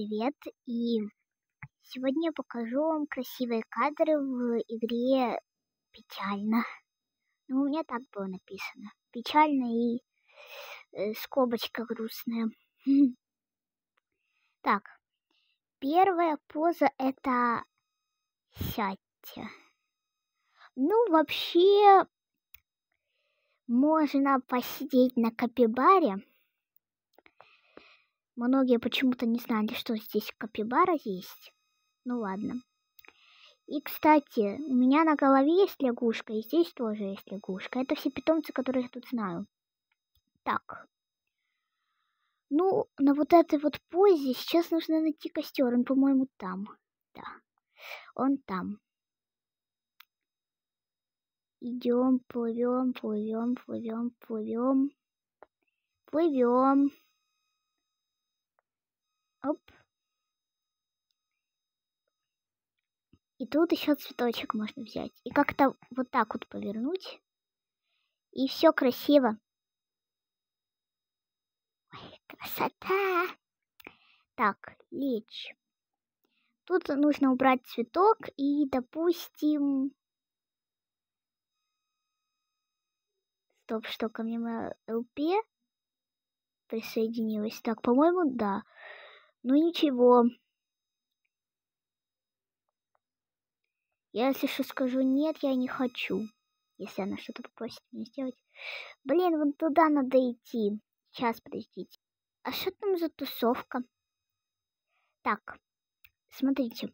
привет! И сегодня я покажу вам красивые кадры в игре «Печально». Ну, у меня так было написано. «Печально» и э, скобочка грустная. Так, первая поза это «Сядьте». Ну, вообще, можно посидеть на капибаре – Многие почему-то не знали, что здесь капибара есть. Ну ладно. И, кстати, у меня на голове есть лягушка, и здесь тоже есть лягушка. Это все питомцы, которые я тут знаю. Так. Ну, на вот этой вот позе сейчас нужно найти костер. Он, по-моему, там. Да. Он там. Идем, плывем, плывем, плывем, плывем. Плывем. Оп. И тут еще цветочек можно взять. И как-то вот так вот повернуть. И все красиво. Ой, красота! Так, лечь. Тут нужно убрать цветок и, допустим... Стоп, что ко мне моя ЛП присоединилась? Так, по-моему, да. Ну ничего. Я если что скажу нет, я не хочу. Если она что-то попросит меня сделать. Блин, вон туда надо идти. Сейчас, подождите. А что там за тусовка? Так, смотрите.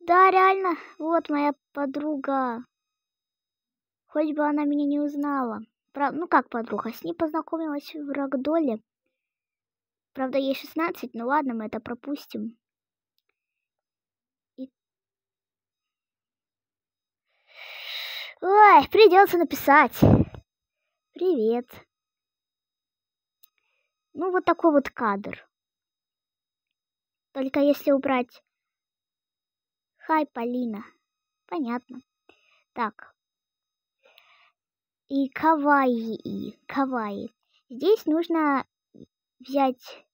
Да, реально, вот моя подруга. Хоть бы она меня не узнала. Про... Ну как подруга, с ней познакомилась в Рагдоле. Правда, ей 16, но ну ладно, мы это пропустим. И... Ой, придется написать. Привет. Ну, вот такой вот кадр. Только если убрать... Хай, Полина. Понятно. Так. И каваи. Каваи. Здесь нужно взять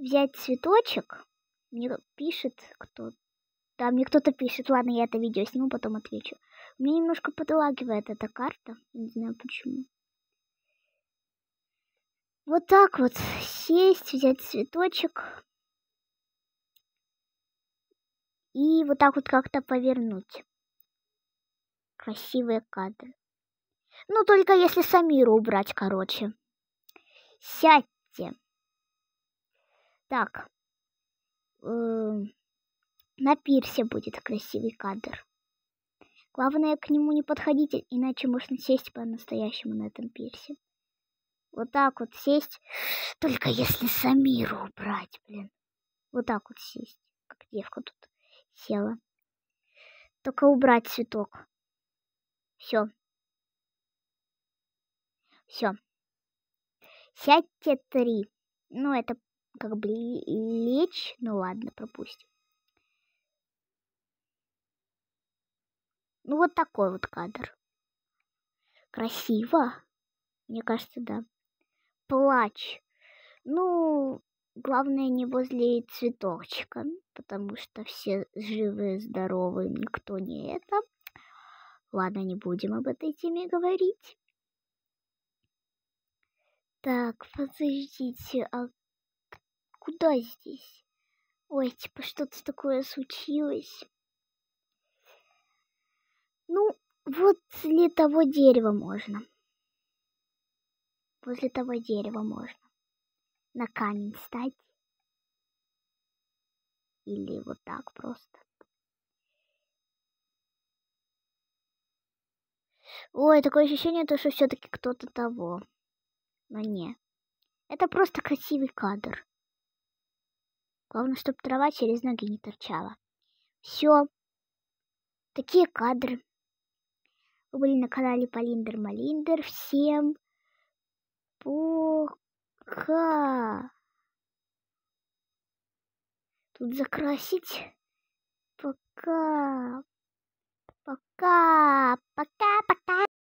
взять цветочек. Мне пишет кто Да, мне кто-то пишет. Ладно, я это видео сниму, потом отвечу. Мне немножко подлагивает эта карта. Не знаю почему. Вот так вот сесть, взять цветочек. И вот так вот как-то повернуть. Красивые кадры. Ну, только если Самиру убрать, короче. Сядьте. Так. Эм, на пирсе будет красивый кадр. Главное, к нему не подходите, иначе можно сесть по-настоящему на этом пирсе. Вот так вот сесть, только если Самиру убрать, блин. Вот так вот сесть, как девка тут села. Только убрать цветок. Все. Все. Сядьте три. Ну, это как бы лечь. Ну ладно, пропустим. Ну вот такой вот кадр. Красиво. Мне кажется, да. Плач. Ну, главное не возле цветочка, потому что все живые, здоровые, никто не это. Ладно, не будем об этой теме говорить. Так, подождите, а куда здесь? Ой, типа что-то такое случилось. Ну, вот ли того дерева можно. Возле того дерева можно. На камень стать. Или вот так просто. Ой, такое ощущение, то, что все-таки кто-то того. Но не. Это просто красивый кадр. Главное, чтобы трава через ноги не торчала. Все. Такие кадры. Вы были на канале Полиндер Малиндер. Всем пока. Тут закрасить. Пока. Пока. Пока-пока.